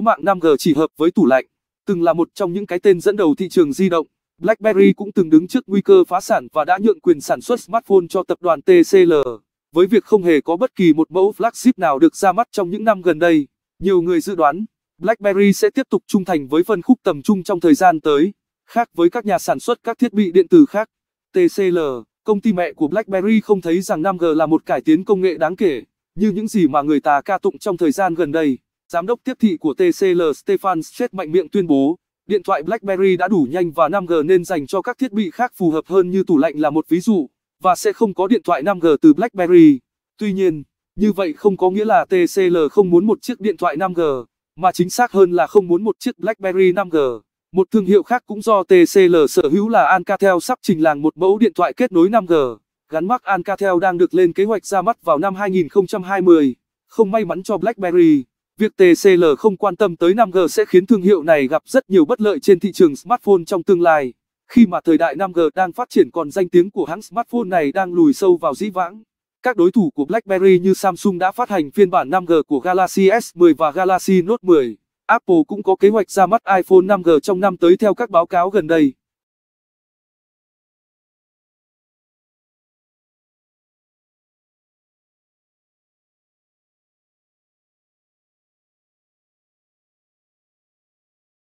mạng 5G chỉ hợp với tủ lạnh, từng là một trong những cái tên dẫn đầu thị trường di động. BlackBerry cũng từng đứng trước nguy cơ phá sản và đã nhượng quyền sản xuất smartphone cho tập đoàn TCL. Với việc không hề có bất kỳ một mẫu flagship nào được ra mắt trong những năm gần đây, nhiều người dự đoán BlackBerry sẽ tiếp tục trung thành với phân khúc tầm trung trong thời gian tới. Khác với các nhà sản xuất các thiết bị điện tử khác, TCL, công ty mẹ của BlackBerry không thấy rằng 5G là một cải tiến công nghệ đáng kể, như những gì mà người ta ca tụng trong thời gian gần đây. Giám đốc tiếp thị của TCL Stefan Schett mạnh miệng tuyên bố, điện thoại BlackBerry đã đủ nhanh và 5G nên dành cho các thiết bị khác phù hợp hơn như tủ lạnh là một ví dụ, và sẽ không có điện thoại 5G từ BlackBerry. Tuy nhiên, như vậy không có nghĩa là TCL không muốn một chiếc điện thoại 5G, mà chính xác hơn là không muốn một chiếc BlackBerry 5G. Một thương hiệu khác cũng do TCL sở hữu là Alcatel sắp trình làng một mẫu điện thoại kết nối 5G. Gắn mắc Alcatel đang được lên kế hoạch ra mắt vào năm 2020. Không may mắn cho BlackBerry. Việc TCL không quan tâm tới 5G sẽ khiến thương hiệu này gặp rất nhiều bất lợi trên thị trường smartphone trong tương lai. Khi mà thời đại 5G đang phát triển còn danh tiếng của hãng smartphone này đang lùi sâu vào dĩ vãng. Các đối thủ của BlackBerry như Samsung đã phát hành phiên bản 5G của Galaxy S10 và Galaxy Note 10. Apple cũng có kế hoạch ra mắt iPhone 5G trong năm tới theo các báo cáo gần đây.